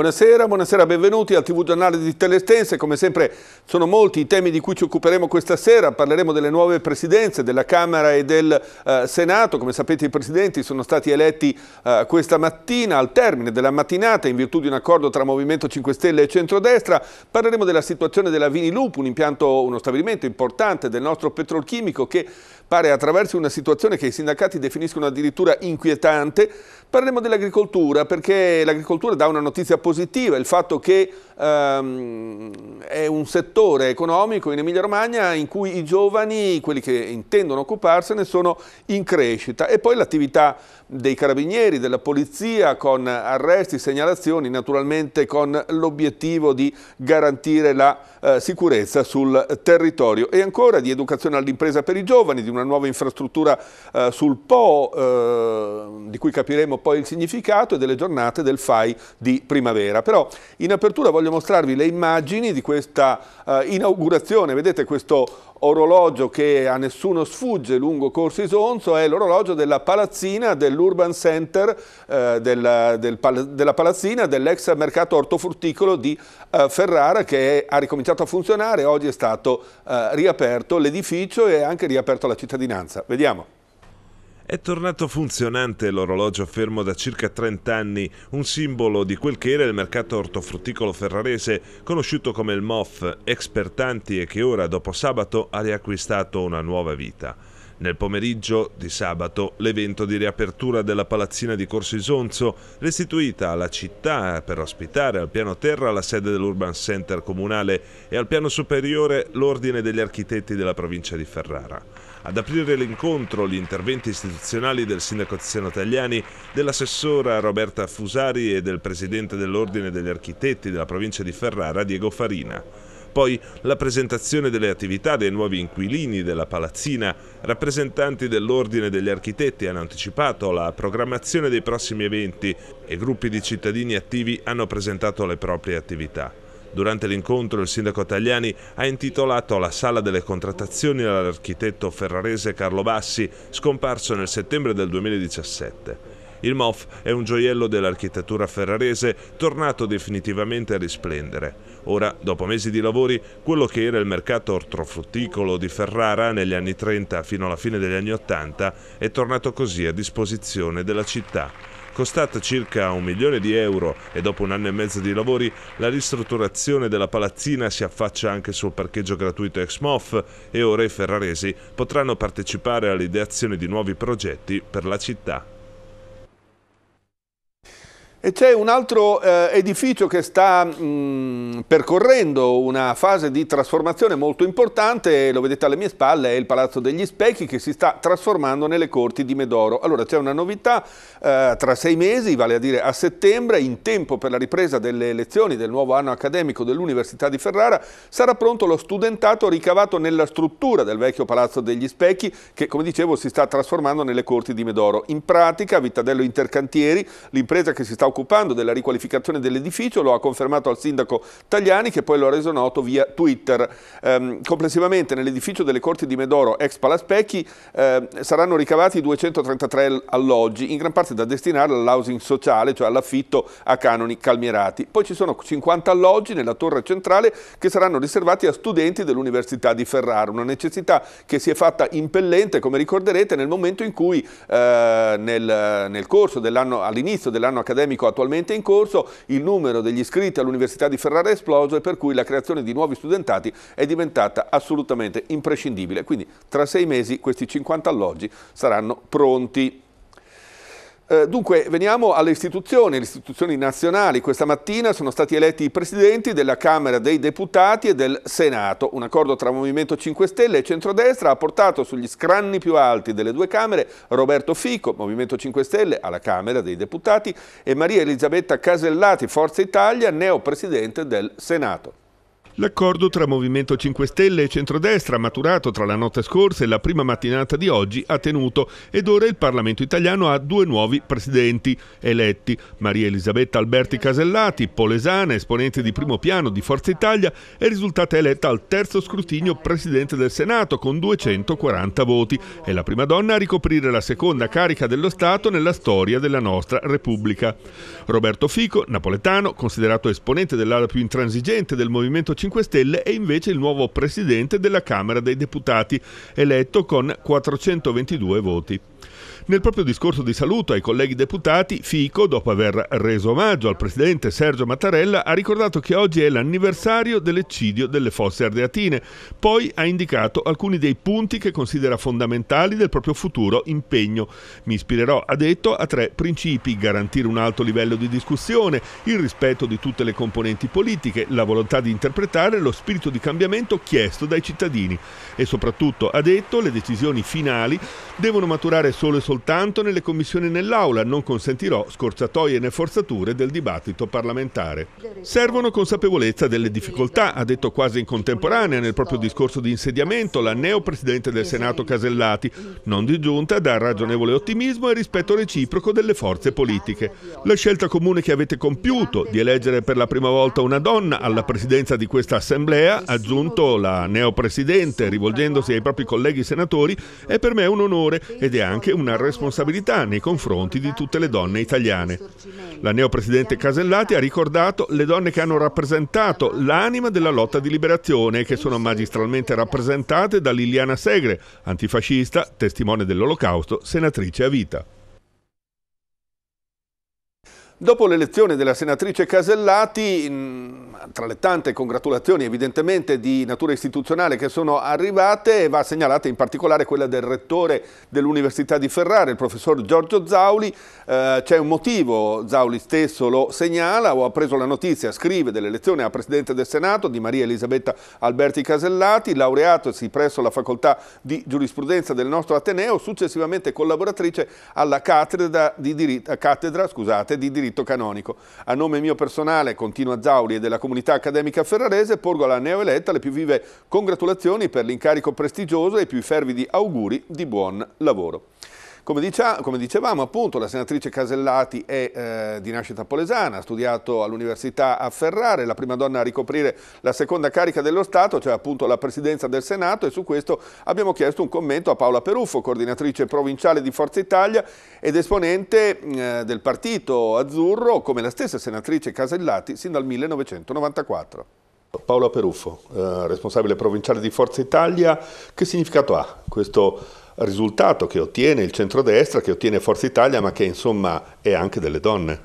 Buonasera, buonasera, benvenuti al TV Giornale di Telestense. Come sempre sono molti i temi di cui ci occuperemo questa sera. Parleremo delle nuove presidenze della Camera e del eh, Senato. Come sapete i presidenti sono stati eletti eh, questa mattina al termine della mattinata in virtù di un accordo tra Movimento 5 Stelle e Centrodestra. Parleremo della situazione della Vinilup, un impianto, uno stabilimento importante del nostro petrolchimico che pare attraverso una situazione che i sindacati definiscono addirittura inquietante Parliamo dell'agricoltura perché l'agricoltura dà una notizia positiva, il fatto che ehm, è un settore economico in Emilia Romagna in cui i giovani, quelli che intendono occuparsene, sono in crescita e poi l'attività dei carabinieri, della polizia con arresti, segnalazioni, naturalmente con l'obiettivo di garantire la eh, sicurezza sul territorio e ancora di educazione all'impresa per i giovani, di una nuova infrastruttura eh, sul Po eh, di cui capiremo poi il significato e delle giornate del FAI di primavera. Però in apertura voglio mostrarvi le immagini di questa eh, inaugurazione, vedete questo orologio che a nessuno sfugge lungo Corso Isonzo è l'orologio della palazzina dell'Urban Center, eh, della, del, della palazzina dell'ex mercato ortofrutticolo di eh, Ferrara che è, ha ricominciato a funzionare, oggi è stato eh, riaperto l'edificio e anche riaperto alla cittadinanza. Vediamo. È tornato funzionante l'orologio fermo da circa 30 anni, un simbolo di quel che era il mercato ortofrutticolo ferrarese, conosciuto come il MOF, expertanti e che ora, dopo sabato, ha riacquistato una nuova vita. Nel pomeriggio di sabato l'evento di riapertura della palazzina di Corso Isonzo, restituita alla città per ospitare al piano terra la sede dell'Urban Center comunale e al piano superiore l'Ordine degli Architetti della provincia di Ferrara. Ad aprire l'incontro gli interventi istituzionali del sindaco Tiziano Tagliani, dell'assessora Roberta Fusari e del presidente dell'Ordine degli Architetti della provincia di Ferrara, Diego Farina. Poi la presentazione delle attività dei nuovi inquilini della palazzina. Rappresentanti dell'Ordine degli Architetti hanno anticipato la programmazione dei prossimi eventi e gruppi di cittadini attivi hanno presentato le proprie attività. Durante l'incontro il sindaco Tagliani ha intitolato la sala delle contrattazioni all'architetto ferrarese Carlo Bassi, scomparso nel settembre del 2017. Il MOF è un gioiello dell'architettura ferrarese tornato definitivamente a risplendere. Ora, dopo mesi di lavori, quello che era il mercato ortofrutticolo di Ferrara negli anni 30 fino alla fine degli anni 80 è tornato così a disposizione della città. Costata circa un milione di euro e dopo un anno e mezzo di lavori, la ristrutturazione della palazzina si affaccia anche sul parcheggio gratuito ex MOF e ora i ferraresi potranno partecipare all'ideazione di nuovi progetti per la città. E c'è un altro eh, edificio che sta mh, percorrendo una fase di trasformazione molto importante, lo vedete alle mie spalle, è il Palazzo degli Specchi che si sta trasformando nelle Corti di Medoro. Allora c'è una novità, eh, tra sei mesi, vale a dire a settembre, in tempo per la ripresa delle lezioni del nuovo anno accademico dell'Università di Ferrara, sarà pronto lo studentato ricavato nella struttura del vecchio Palazzo degli Specchi che, come dicevo, si sta trasformando nelle Corti di Medoro. In pratica, Vittadello Intercantieri, l'impresa che si sta occupando della riqualificazione dell'edificio, lo ha confermato al sindaco Tagliani che poi lo ha reso noto via Twitter. Ehm, complessivamente nell'edificio delle Corti di Medoro, ex Palaspecchi, eh, saranno ricavati 233 alloggi, in gran parte da destinare all'housing sociale, cioè all'affitto a canoni calmierati. Poi ci sono 50 alloggi nella torre centrale che saranno riservati a studenti dell'Università di Ferrara, una necessità che si è fatta impellente, come ricorderete, nel momento in cui eh, nel, nel corso dell'anno, all'inizio dell'anno accademico accademico attualmente in corso, il numero degli iscritti all'Università di Ferrara è esploso e per cui la creazione di nuovi studentati è diventata assolutamente imprescindibile. Quindi tra sei mesi questi 50 alloggi saranno pronti. Eh, dunque, veniamo alle istituzioni, le istituzioni nazionali. Questa mattina sono stati eletti i presidenti della Camera dei Deputati e del Senato. Un accordo tra Movimento 5 Stelle e Centrodestra ha portato sugli scranni più alti delle due Camere Roberto Fico, Movimento 5 Stelle, alla Camera dei Deputati, e Maria Elisabetta Casellati, Forza Italia, neo presidente del Senato. L'accordo tra Movimento 5 Stelle e Centrodestra, maturato tra la notte scorsa e la prima mattinata di oggi, ha tenuto ed ora il Parlamento italiano ha due nuovi presidenti eletti, Maria Elisabetta Alberti Casellati, polesana, esponente di primo piano di Forza Italia, è risultata eletta al terzo scrutinio presidente del Senato con 240 voti, è la prima donna a ricoprire la seconda carica dello Stato nella storia della nostra Repubblica. Roberto Fico, napoletano, considerato esponente dell'ala più intransigente del Movimento 5 Stelle, 5 Stelle è invece il nuovo presidente della Camera dei Deputati, eletto con 422 voti. Nel proprio discorso di saluto ai colleghi deputati, Fico, dopo aver reso omaggio al presidente Sergio Mattarella, ha ricordato che oggi è l'anniversario dell'eccidio delle fosse ardeatine. Poi ha indicato alcuni dei punti che considera fondamentali del proprio futuro impegno. Mi ispirerò, ha detto, a tre principi: garantire un alto livello di discussione, il rispetto di tutte le componenti politiche, la volontà di interpretare lo spirito di cambiamento chiesto dai cittadini. E soprattutto, ha detto, le decisioni finali devono maturare solo e soltanto soltanto nelle commissioni e nell'Aula, non consentirò scorciatoie né forzature del dibattito parlamentare. Servono consapevolezza delle difficoltà, ha detto quasi in contemporanea nel proprio discorso di insediamento la neopresidente del Senato Casellati, non disgiunta da ragionevole ottimismo e rispetto reciproco delle forze politiche. La scelta comune che avete compiuto di eleggere per la prima volta una donna alla presidenza di questa assemblea, ha aggiunto la neopresidente rivolgendosi ai propri colleghi senatori, è per me un onore ed è anche una responsabilità responsabilità nei confronti di tutte le donne italiane. La neopresidente Casellati ha ricordato le donne che hanno rappresentato l'anima della lotta di liberazione e che sono magistralmente rappresentate da Liliana Segre, antifascista, testimone dell'Olocausto, senatrice a vita. Dopo l'elezione della senatrice Casellati, mm, tra le tante congratulazioni evidentemente di natura istituzionale che sono arrivate, va segnalata in particolare quella del rettore dell'Università di Ferrara, il professor Giorgio Zauli. Eh, C'è un motivo, Zauli stesso lo segnala, o ha preso la notizia, scrive dell'elezione a Presidente del Senato di Maria Elisabetta Alberti Casellati, laureatosi presso la Facoltà di Giurisprudenza del nostro Ateneo, successivamente collaboratrice alla cattedra di diritto, cattedra, scusate, di diritto diritto canonico. A nome mio personale, continua Zauli, e della comunità accademica ferrarese, porgo alla neoeletta le più vive congratulazioni per l'incarico prestigioso e i più fervidi auguri di buon lavoro. Come, diciamo, come dicevamo appunto la senatrice Casellati è eh, di nascita polesana, ha studiato all'università a Ferrara, è la prima donna a ricoprire la seconda carica dello Stato, cioè appunto la presidenza del Senato e su questo abbiamo chiesto un commento a Paola Peruffo, coordinatrice provinciale di Forza Italia ed esponente eh, del partito azzurro come la stessa senatrice Casellati sin dal 1994. Paola Peruffo, eh, responsabile provinciale di Forza Italia, che significato ha questo risultato che ottiene il centrodestra, che ottiene Forza Italia, ma che insomma è anche delle donne.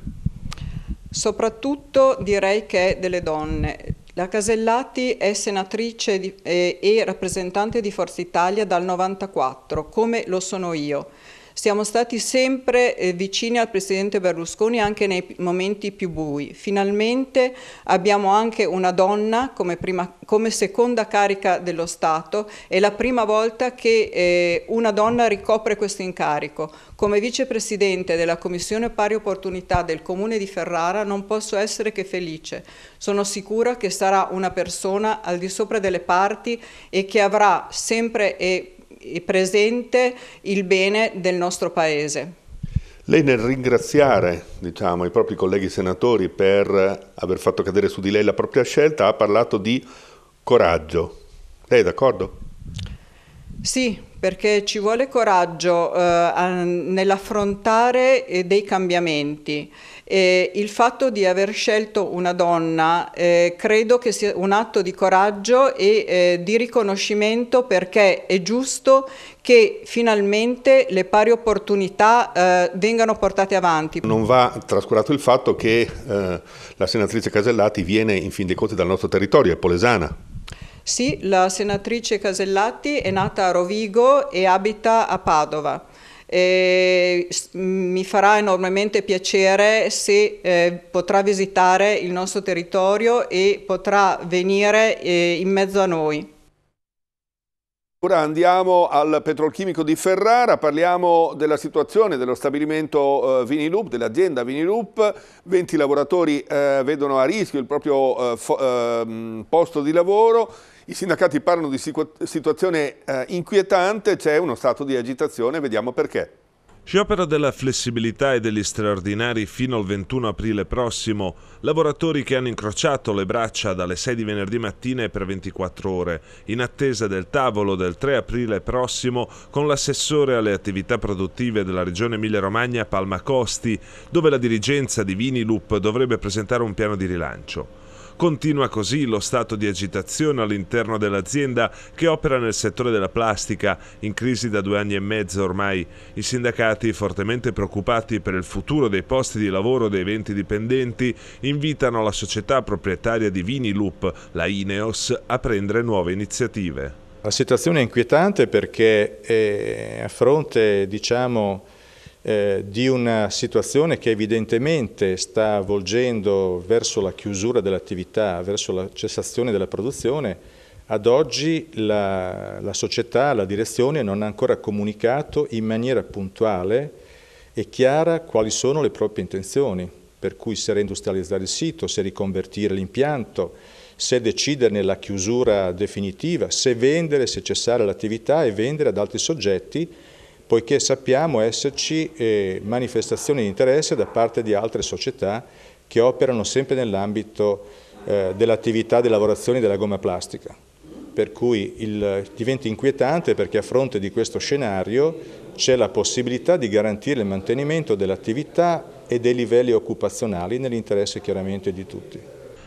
Soprattutto direi che è delle donne. La Casellati è senatrice di, eh, e rappresentante di Forza Italia dal 1994, come lo sono io. Siamo stati sempre eh, vicini al Presidente Berlusconi anche nei momenti più bui. Finalmente abbiamo anche una donna come, prima, come seconda carica dello Stato. È la prima volta che eh, una donna ricopre questo incarico. Come Vicepresidente della Commissione Pari Opportunità del Comune di Ferrara non posso essere che felice. Sono sicura che sarà una persona al di sopra delle parti e che avrà sempre e e presente il bene del nostro Paese. Lei nel ringraziare diciamo, i propri colleghi senatori per aver fatto cadere su di lei la propria scelta ha parlato di coraggio. Lei è d'accordo? Sì, perché ci vuole coraggio eh, nell'affrontare eh, dei cambiamenti. Eh, il fatto di aver scelto una donna eh, credo che sia un atto di coraggio e eh, di riconoscimento perché è giusto che finalmente le pari opportunità eh, vengano portate avanti. Non va trascurato il fatto che eh, la senatrice Casellati viene in fin dei conti dal nostro territorio, è polesana. Sì, la senatrice Casellati è nata a Rovigo e abita a Padova e mi farà enormemente piacere se eh, potrà visitare il nostro territorio e potrà venire eh, in mezzo a noi. Ora andiamo al petrolchimico di Ferrara, parliamo della situazione dello stabilimento eh, Viniloop, dell'azienda Viniloop. 20 lavoratori eh, vedono a rischio il proprio eh, ehm, posto di lavoro i sindacati parlano di situazione eh, inquietante, c'è uno stato di agitazione, vediamo perché. Sciopero della flessibilità e degli straordinari fino al 21 aprile prossimo, lavoratori che hanno incrociato le braccia dalle 6 di venerdì mattina per 24 ore, in attesa del tavolo del 3 aprile prossimo con l'assessore alle attività produttive della regione Emilia-Romagna Palma Costi, dove la dirigenza di Vinilup dovrebbe presentare un piano di rilancio. Continua così lo stato di agitazione all'interno dell'azienda che opera nel settore della plastica, in crisi da due anni e mezzo ormai. I sindacati, fortemente preoccupati per il futuro dei posti di lavoro dei 20 dipendenti, invitano la società proprietaria di Vini Loop, la Ineos, a prendere nuove iniziative. La situazione è inquietante perché eh, a fronte, diciamo, eh, di una situazione che evidentemente sta volgendo verso la chiusura dell'attività, verso la cessazione della produzione, ad oggi la, la società, la direzione non ha ancora comunicato in maniera puntuale e chiara quali sono le proprie intenzioni, per cui se reindustrializzare il sito, se riconvertire l'impianto, se deciderne la chiusura definitiva, se vendere, se cessare l'attività e vendere ad altri soggetti poiché sappiamo esserci eh, manifestazioni di interesse da parte di altre società che operano sempre nell'ambito eh, dell'attività di lavorazione della gomma plastica. Per cui il, diventa inquietante perché a fronte di questo scenario c'è la possibilità di garantire il mantenimento dell'attività e dei livelli occupazionali nell'interesse chiaramente di tutti.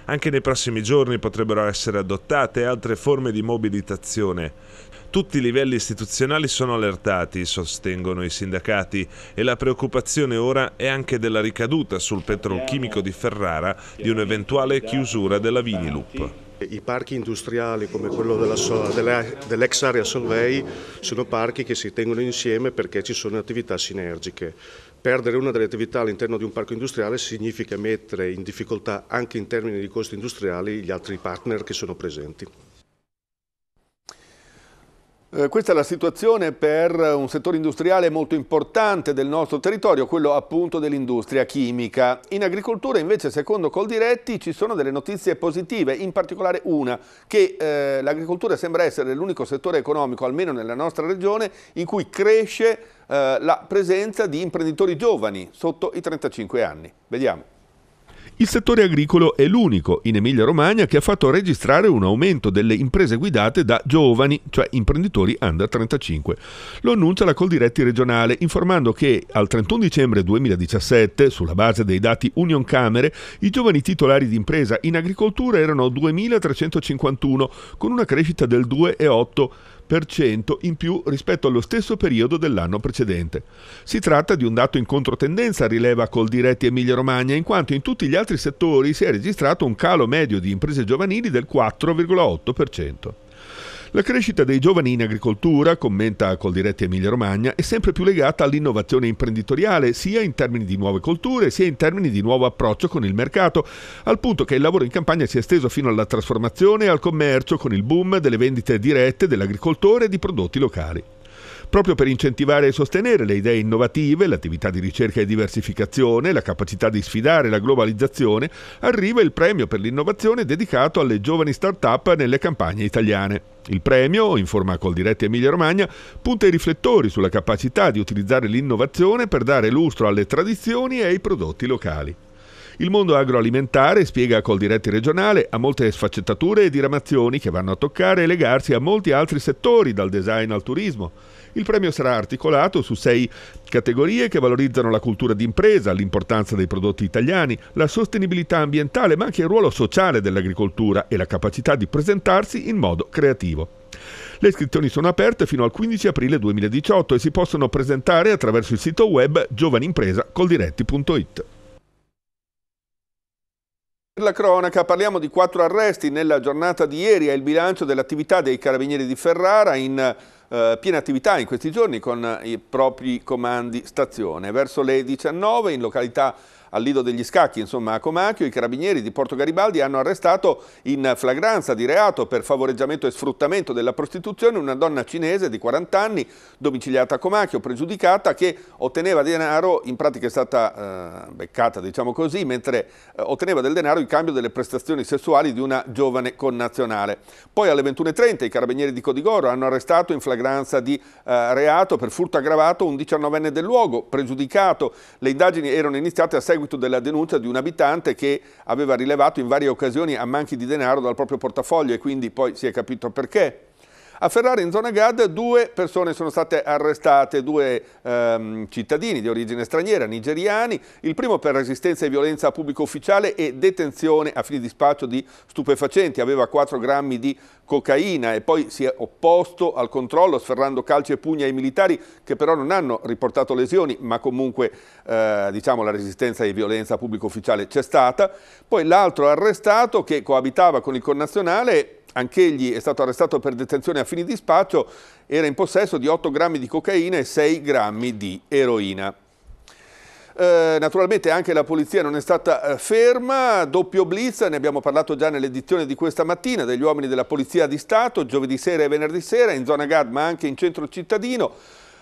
Anche nei prossimi giorni potrebbero essere adottate altre forme di mobilitazione. Tutti i livelli istituzionali sono allertati, sostengono i sindacati, e la preoccupazione ora è anche della ricaduta sul petrolchimico di Ferrara di un'eventuale chiusura della Vinilup. I parchi industriali come quello dell'ex della, dell area Solvay sono parchi che si tengono insieme perché ci sono attività sinergiche. Perdere una delle attività all'interno di un parco industriale significa mettere in difficoltà anche in termini di costi industriali gli altri partner che sono presenti. Eh, questa è la situazione per un settore industriale molto importante del nostro territorio, quello appunto dell'industria chimica. In agricoltura invece, secondo Coldiretti, ci sono delle notizie positive, in particolare una, che eh, l'agricoltura sembra essere l'unico settore economico, almeno nella nostra regione, in cui cresce eh, la presenza di imprenditori giovani sotto i 35 anni. Vediamo. Il settore agricolo è l'unico in Emilia-Romagna che ha fatto registrare un aumento delle imprese guidate da giovani, cioè imprenditori under 35. Lo annuncia la Coldiretti regionale, informando che al 31 dicembre 2017, sulla base dei dati Union Camere, i giovani titolari di impresa in agricoltura erano 2.351, con una crescita del 2,8% in più rispetto allo stesso periodo dell'anno precedente. Si tratta di un dato in controtendenza, rileva Coldiretti Emilia Romagna, in quanto in tutti gli altri settori si è registrato un calo medio di imprese giovanili del 4,8%. La crescita dei giovani in agricoltura, commenta Coldiretti Emilia Romagna, è sempre più legata all'innovazione imprenditoriale, sia in termini di nuove colture, sia in termini di nuovo approccio con il mercato, al punto che il lavoro in campagna si è esteso fino alla trasformazione e al commercio con il boom delle vendite dirette dell'agricoltore e di prodotti locali proprio per incentivare e sostenere le idee innovative, l'attività di ricerca e diversificazione, la capacità di sfidare la globalizzazione, arriva il premio per l'innovazione dedicato alle giovani start-up nelle campagne italiane. Il premio, in forma col diretti Emilia Romagna, punta i riflettori sulla capacità di utilizzare l'innovazione per dare lustro alle tradizioni e ai prodotti locali. Il mondo agroalimentare, spiega col diretti regionale, ha molte sfaccettature e diramazioni che vanno a toccare e legarsi a molti altri settori, dal design al turismo. Il premio sarà articolato su sei categorie che valorizzano la cultura d'impresa, l'importanza dei prodotti italiani, la sostenibilità ambientale, ma anche il ruolo sociale dell'agricoltura e la capacità di presentarsi in modo creativo. Le iscrizioni sono aperte fino al 15 aprile 2018 e si possono presentare attraverso il sito web giovanimpresacoldiretti.it. Per la cronaca parliamo di quattro arresti nella giornata di ieri, è il bilancio dell'attività dei carabinieri di Ferrara in eh, piena attività in questi giorni con i propri comandi stazione. Verso le 19 in località al Lido degli Scacchi, insomma a Comacchio, i carabinieri di Porto Garibaldi hanno arrestato in flagranza di reato per favoreggiamento e sfruttamento della prostituzione una donna cinese di 40 anni, domiciliata a Comacchio, pregiudicata, che otteneva denaro, in pratica è stata eh, beccata, diciamo così, mentre eh, otteneva del denaro in cambio delle prestazioni sessuali di una giovane connazionale. Poi alle 21.30 i carabinieri di Codigoro hanno arrestato in flagranza di eh, reato per furto aggravato un 19enne del luogo, pregiudicato. Le indagini erano iniziate a seguito seguito della denuncia di un abitante che aveva rilevato in varie occasioni ammanchi di denaro dal proprio portafoglio e quindi poi si è capito perché. A Ferrari, in zona GAD, due persone sono state arrestate, due ehm, cittadini di origine straniera, nigeriani, il primo per resistenza e violenza a pubblico ufficiale e detenzione a fini di spaccio di stupefacenti, aveva 4 grammi di cocaina e poi si è opposto al controllo sferrando calci e pugni ai militari che però non hanno riportato lesioni ma comunque eh, diciamo la resistenza e violenza a pubblico ufficiale c'è stata. Poi l'altro arrestato che coabitava con il connazionale Anch'egli è stato arrestato per detenzione a fini di spaccio, era in possesso di 8 grammi di cocaina e 6 grammi di eroina eh, naturalmente anche la polizia non è stata eh, ferma, doppio blitz, ne abbiamo parlato già nell'edizione di questa mattina, degli uomini della Polizia di Stato, giovedì sera e venerdì sera, in zona GAD ma anche in centro cittadino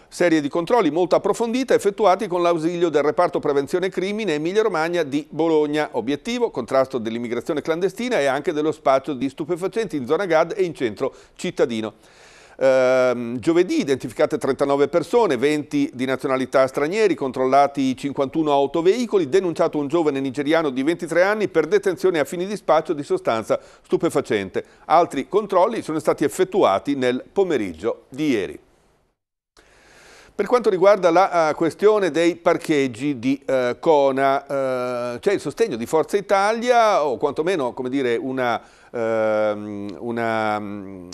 serie di controlli molto approfondita effettuati con l'ausilio del reparto prevenzione crimine Emilia Romagna di Bologna. Obiettivo, contrasto dell'immigrazione clandestina e anche dello spazio di stupefacenti in zona GAD e in centro cittadino. Uh, giovedì identificate 39 persone, 20 di nazionalità stranieri, controllati 51 autoveicoli, denunciato un giovane nigeriano di 23 anni per detenzione a fini di spaccio di sostanza stupefacente. Altri controlli sono stati effettuati nel pomeriggio di ieri. Per quanto riguarda la eh, questione dei parcheggi di uh, eh, Cona, uh, eh, c'è il sostegno di Forza Italia o quantomeno dire, una, ehm, una mm,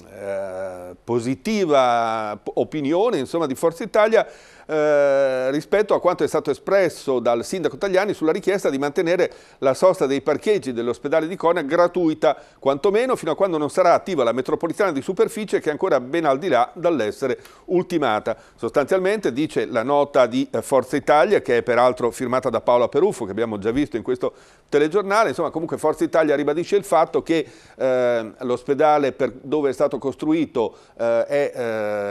positiva opinione insomma, di Forza Italia eh, rispetto a quanto è stato espresso dal sindaco Tagliani sulla richiesta di mantenere la sosta dei parcheggi dell'ospedale di Cona gratuita, quantomeno fino a quando non sarà attiva la metropolitana di superficie che è ancora ben al di là dall'essere ultimata. Sostanzialmente, dice la nota di eh, Forza Italia, che è peraltro firmata da Paola Peruffo, che abbiamo già visto in questo telegiornale, insomma comunque Forza Italia ribadisce il fatto che eh, l'ospedale dove è stato costruito eh, è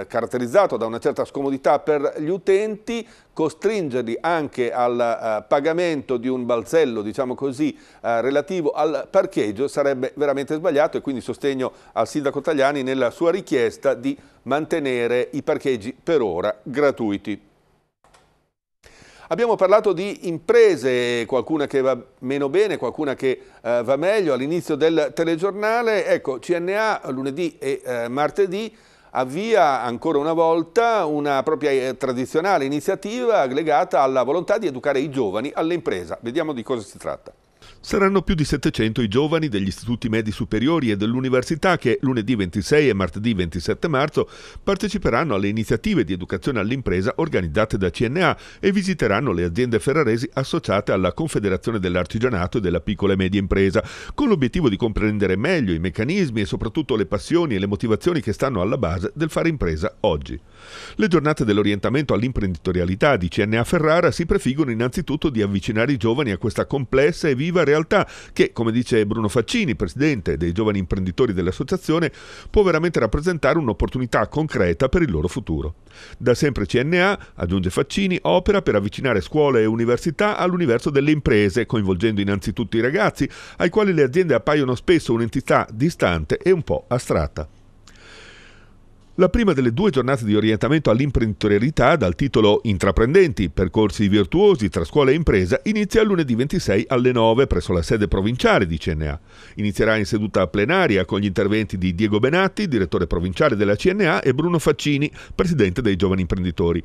eh, caratterizzato da una certa scomodità per gli utenti utenti, costringerli anche al uh, pagamento di un balzello, diciamo così, uh, relativo al parcheggio sarebbe veramente sbagliato e quindi sostegno al sindaco Tagliani nella sua richiesta di mantenere i parcheggi per ora gratuiti. Abbiamo parlato di imprese, qualcuna che va meno bene, qualcuna che eh, va meglio all'inizio del telegiornale. Ecco, CNA lunedì e eh, martedì avvia ancora una volta una propria eh, tradizionale iniziativa legata alla volontà di educare i giovani all'impresa. Vediamo di cosa si tratta. Saranno più di 700 i giovani degli istituti medi superiori e dell'università che lunedì 26 e martedì 27 marzo parteciperanno alle iniziative di educazione all'impresa organizzate da CNA e visiteranno le aziende ferraresi associate alla Confederazione dell'Artigianato e della Piccola e Media Impresa, con l'obiettivo di comprendere meglio i meccanismi e soprattutto le passioni e le motivazioni che stanno alla base del fare impresa oggi. Le giornate dell'orientamento all'imprenditorialità di CNA Ferrara si prefiggono innanzitutto di avvicinare i giovani a questa complessa e viva realtà che, come dice Bruno Faccini, presidente dei giovani imprenditori dell'associazione, può veramente rappresentare un'opportunità concreta per il loro futuro. Da sempre CNA, aggiunge Faccini, opera per avvicinare scuole e università all'universo delle imprese, coinvolgendo innanzitutto i ragazzi, ai quali le aziende appaiono spesso un'entità distante e un po' astratta. La prima delle due giornate di orientamento all'imprenditorialità dal titolo Intraprendenti, percorsi virtuosi tra scuola e impresa, inizia lunedì 26 alle 9 presso la sede provinciale di CNA. Inizierà in seduta plenaria con gli interventi di Diego Benatti, direttore provinciale della CNA, e Bruno Faccini, presidente dei giovani imprenditori.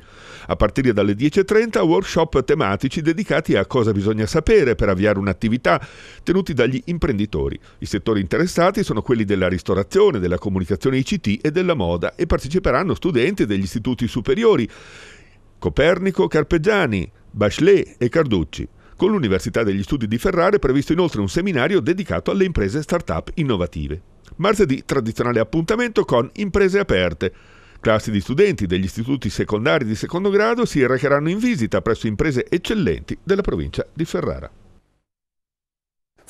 A partire dalle 10.30 workshop tematici dedicati a cosa bisogna sapere per avviare un'attività, tenuti dagli imprenditori. I settori interessati sono quelli della ristorazione, della comunicazione ICT e della moda e parteciperanno studenti degli istituti superiori Copernico, Carpeggiani, Bachelet e Carducci. Con l'Università degli Studi di Ferrara è previsto inoltre un seminario dedicato alle imprese start-up innovative. Martedì tradizionale appuntamento con Imprese Aperte. Classi di studenti degli istituti secondari di secondo grado si recheranno in visita presso imprese eccellenti della provincia di Ferrara.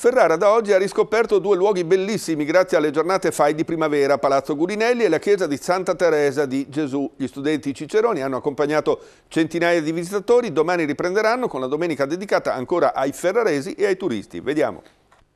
Ferrara da oggi ha riscoperto due luoghi bellissimi grazie alle giornate FAI di primavera, Palazzo Gurinelli e la chiesa di Santa Teresa di Gesù. Gli studenti ciceroni hanno accompagnato centinaia di visitatori, domani riprenderanno con la domenica dedicata ancora ai ferraresi e ai turisti. Vediamo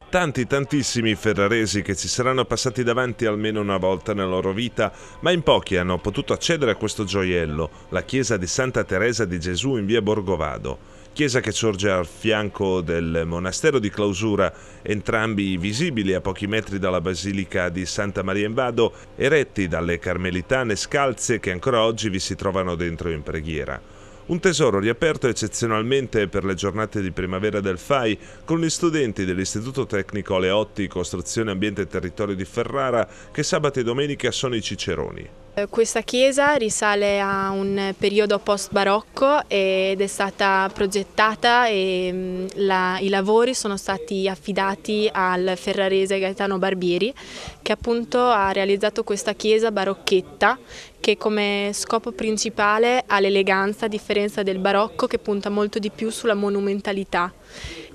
tanti tantissimi ferraresi che ci saranno passati davanti almeno una volta nella loro vita, ma in pochi hanno potuto accedere a questo gioiello, la chiesa di Santa Teresa di Gesù in via Borgovado chiesa che sorge al fianco del monastero di clausura, entrambi visibili a pochi metri dalla basilica di Santa Maria in Vado, eretti dalle carmelitane scalze che ancora oggi vi si trovano dentro in preghiera. Un tesoro riaperto eccezionalmente per le giornate di primavera del FAI con gli studenti dell'Istituto Tecnico Leotti Costruzione Ambiente e Territorio di Ferrara che sabato e domenica sono i ciceroni. Eh, questa chiesa risale a un periodo post-barocco ed è stata progettata e mm, la, i lavori sono stati affidati al ferrarese Gaetano Barbieri che appunto ha realizzato questa chiesa barocchetta che come scopo principale ha l'eleganza a differenza del barocco che punta molto di più sulla monumentalità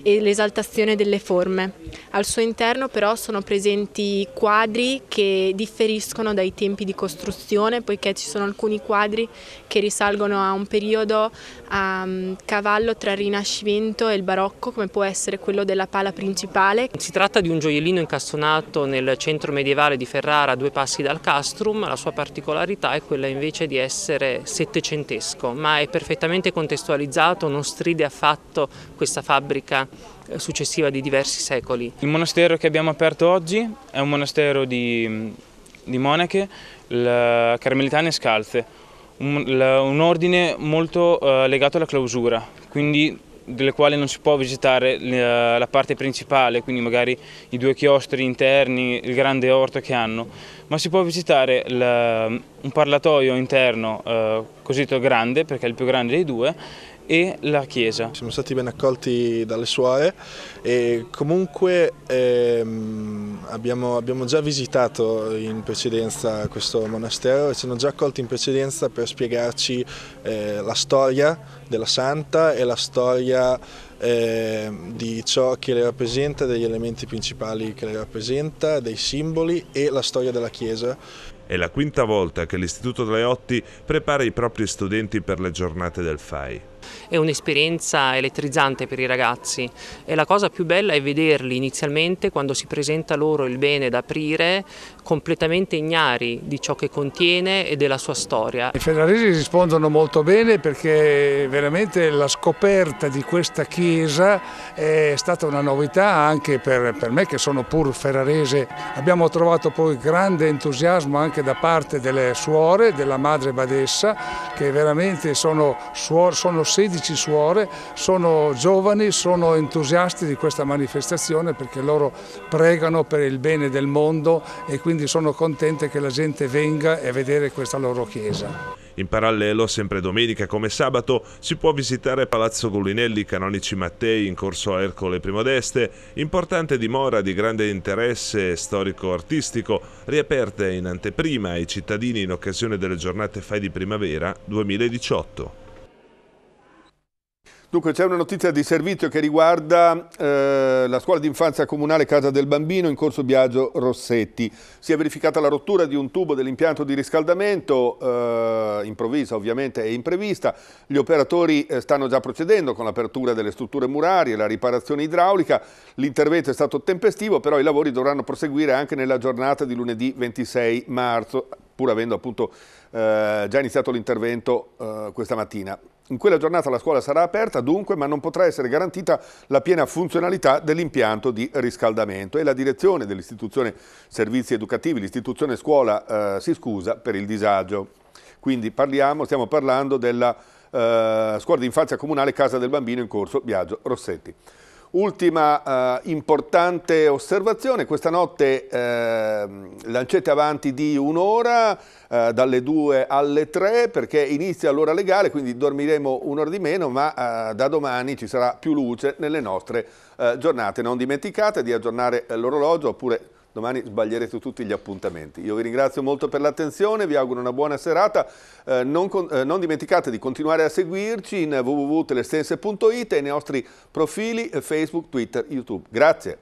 e l'esaltazione delle forme. Al suo interno però sono presenti quadri che differiscono dai tempi di costruzione poiché ci sono alcuni quadri che risalgono a un periodo a mm, cavallo tra il Rinascimento e il Barocco, come può essere quello della pala principale. Si tratta di un gioiellino incastonato nel centro medievale di Ferrara, a due passi dal Castrum. La sua particolarità è quella invece di essere settecentesco, ma è perfettamente contestualizzato, non stride affatto questa fabbrica eh, successiva di diversi secoli. Il monastero che abbiamo aperto oggi è un monastero di, di monache, eh, carmelitane scalze, un ordine molto eh, legato alla clausura, quindi delle quali non si può visitare eh, la parte principale, quindi magari i due chiostri interni, il grande orto che hanno, ma si può visitare un parlatoio interno eh, così grande, perché è il più grande dei due, e la chiesa. Siamo stati ben accolti dalle suore e comunque ehm, abbiamo, abbiamo, già visitato in precedenza questo monastero e ci hanno già accolti in precedenza per spiegarci eh, la storia della santa e la storia eh, di ciò che le rappresenta, degli elementi principali che le rappresenta, dei simboli e la storia della chiesa. È la quinta volta che l'Istituto Dreotti prepara i propri studenti per le giornate del FAI è un'esperienza elettrizzante per i ragazzi e la cosa più bella è vederli inizialmente quando si presenta loro il bene da aprire completamente ignari di ciò che contiene e della sua storia. I ferraresi rispondono molto bene perché veramente la scoperta di questa chiesa è stata una novità anche per, per me che sono pur ferrarese. Abbiamo trovato poi grande entusiasmo anche da parte delle suore, della madre badessa che veramente sono, sono 16 suore, sono giovani, sono entusiasti di questa manifestazione perché loro pregano per il bene del mondo e quindi sono contente che la gente venga a vedere questa loro chiesa. In parallelo, sempre domenica come sabato, si può visitare Palazzo Gulinelli Canonici Mattei in corso a Ercole d'Este, importante dimora di grande interesse storico-artistico, riaperta in anteprima ai cittadini in occasione delle giornate Fai di Primavera 2018. Dunque c'è una notizia di servizio che riguarda eh, la scuola di infanzia comunale Casa del Bambino in corso Biagio Rossetti. Si è verificata la rottura di un tubo dell'impianto di riscaldamento, eh, improvvisa ovviamente e imprevista. Gli operatori eh, stanno già procedendo con l'apertura delle strutture murarie, la riparazione idraulica. L'intervento è stato tempestivo, però i lavori dovranno proseguire anche nella giornata di lunedì 26 marzo, pur avendo appunto eh, già iniziato l'intervento eh, questa mattina. In quella giornata la scuola sarà aperta dunque, ma non potrà essere garantita la piena funzionalità dell'impianto di riscaldamento e la direzione dell'istituzione servizi educativi, l'istituzione scuola eh, si scusa per il disagio. Quindi parliamo, stiamo parlando della eh, scuola di infanzia comunale Casa del Bambino in corso Biagio Rossetti. Ultima eh, importante osservazione, questa notte eh, lancete avanti di un'ora, eh, dalle 2 alle 3, perché inizia l'ora legale, quindi dormiremo un'ora di meno, ma eh, da domani ci sarà più luce nelle nostre eh, giornate. Non dimenticate di aggiornare eh, l'orologio oppure domani sbaglierete tutti gli appuntamenti. Io vi ringrazio molto per l'attenzione, vi auguro una buona serata, eh, non, con, eh, non, dimenticate di continuare a seguirci in www.telestense.it e nei nostri profili eh, Facebook, Twitter, YouTube. Grazie.